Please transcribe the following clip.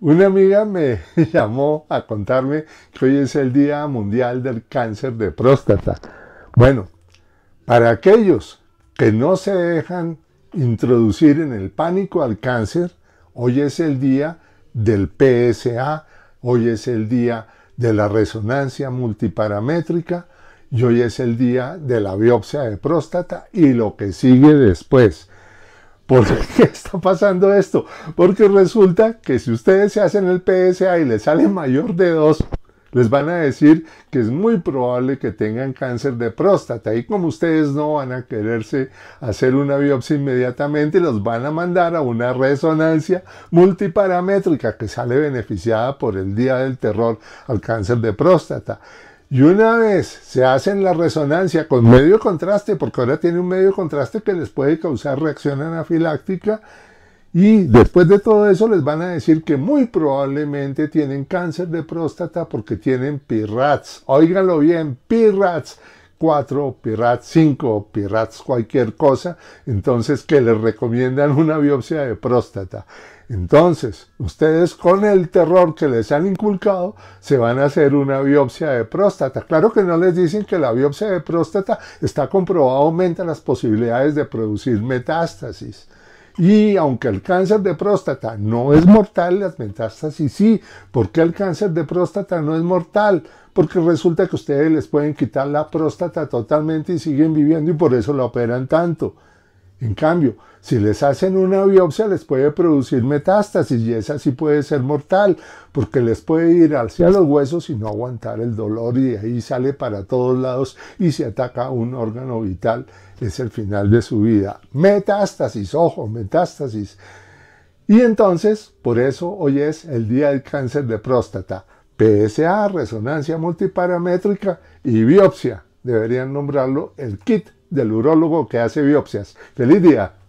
Una amiga me llamó a contarme que hoy es el Día Mundial del Cáncer de Próstata. Bueno, para aquellos que no se dejan introducir en el pánico al cáncer, hoy es el día del PSA, hoy es el día de la resonancia multiparamétrica y hoy es el día de la biopsia de próstata y lo que sigue después. ¿Por qué está pasando esto? Porque resulta que si ustedes se hacen el PSA y les sale mayor de 2, les van a decir que es muy probable que tengan cáncer de próstata. Y como ustedes no van a quererse hacer una biopsia inmediatamente, los van a mandar a una resonancia multiparamétrica que sale beneficiada por el Día del Terror al cáncer de próstata. Y una vez se hacen la resonancia con medio contraste, porque ahora tiene un medio contraste que les puede causar reacción anafiláctica, y después de todo eso les van a decir que muy probablemente tienen cáncer de próstata porque tienen PIRATS. Óiganlo bien, PIRATS 4, Pirat 5, PIRAT cualquier cosa, entonces que les recomiendan una biopsia de próstata. Entonces, ustedes con el terror que les han inculcado, se van a hacer una biopsia de próstata. Claro que no les dicen que la biopsia de próstata está comprobada, aumenta las posibilidades de producir metástasis. Y aunque el cáncer de próstata no es mortal, las sí, sí. ¿Por qué el cáncer de próstata no es mortal? Porque resulta que ustedes les pueden quitar la próstata totalmente y siguen viviendo y por eso la operan tanto. En cambio, si les hacen una biopsia les puede producir metástasis y esa sí puede ser mortal porque les puede ir hacia los huesos y no aguantar el dolor y de ahí sale para todos lados y se ataca un órgano vital. Es el final de su vida. Metástasis, ojo, metástasis. Y entonces, por eso hoy es el Día del Cáncer de Próstata. PSA, resonancia multiparamétrica y biopsia. Deberían nombrarlo el kit del urólogo que hace biopsias. ¡Feliz día!